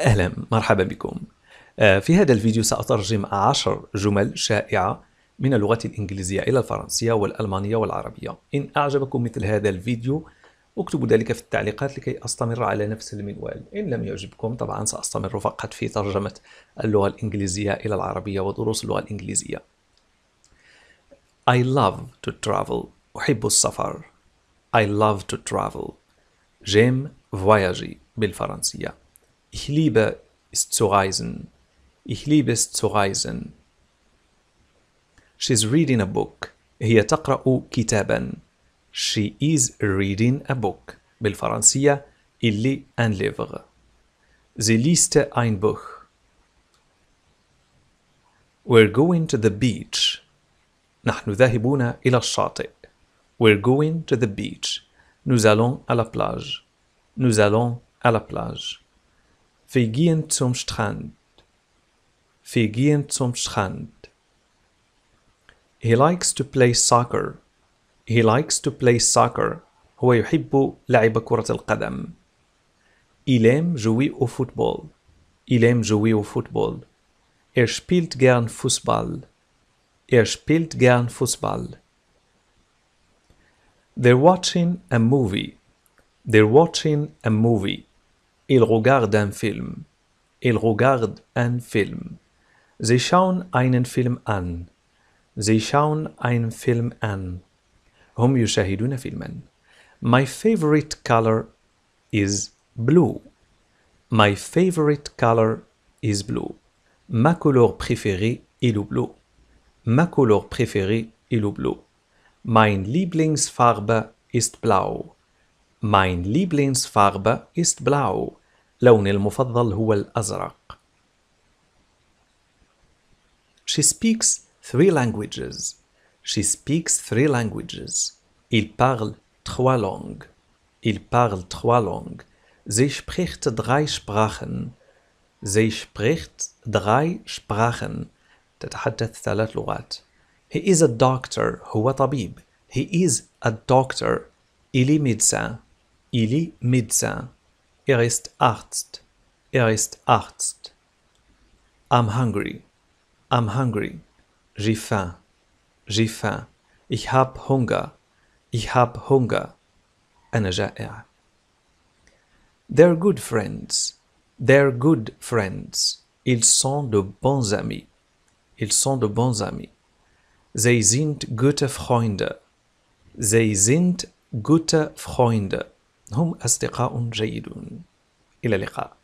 أهلا مرحبا بكم آه، في هذا الفيديو سأترجم عشر جمل شائعة من اللغة الإنجليزية إلى الفرنسية والألمانية والعربية إن أعجبكم مثل هذا الفيديو اكتبوا ذلك في التعليقات لكي أستمر على نفس المنوال إن لم يعجبكم طبعا سأستمر فقط في ترجمة اللغة الإنجليزية إلى العربية ودروس اللغة الإنجليزية I love to travel أحب السفر I love to travel j'aime voyager بالفرنسية Ich liebe es zu reisen. Ich liebe es zu reisen. She's reading a book. هي تقرأ كتابا. She is reading a book. بالفرنسية il lit un livre. Sie liest ein Buch. We're going to the beach. نحن ذاهبون إلى الشاطئ. We're going to the beach. Nous allons à la plage. Nous allons à la plage. Wir gehen zum Strand. Wir gehen zum Strand. He likes to play soccer. He likes to play soccer. هو يحب لعب كرة القدم. Il aime jouer au football. Il aime jouer au football. Er spielt gern Fußball. Er spielt gern Fußball. They're watching a movie. They're watching a movie. Il regarde un film. Il regarde un film. Sie schauen einen Film an. Sie schauen einen Film an. هم يشاهدون فيلما. My favorite color is blue. My favorite color is blue. Ma couleur préférée est le bleu. Ma couleur préférée est le bleu. Mein Lieblingsfarbe ist blau. Mein Lieblingsfarbe ist blau. لوني المفضل هو الأزرق. She speaks three languages. She speaks three languages. Il parle trois langues. Il parle trois langues. Sie spricht drei Sprachen. Sie spricht drei Sprachen. تتحدث ثلاث لغات. He is a doctor. هو طبيب. He is a doctor. Il est médecin. Il est médecin. Er ist Arzt. Er ist Arzt. I'm hungry. I'm hungry. J'ai faim. J'ai faim. Ich hab Hunger. Ich hab Hunger. Eine جايع جائع. They're good friends. They're good friends. Ils sont de bons amis. Ils sont de bons amis. Sie sind gute Freunde. Sie sind gute Freunde. هم أصدقاء جيدون إلى اللقاء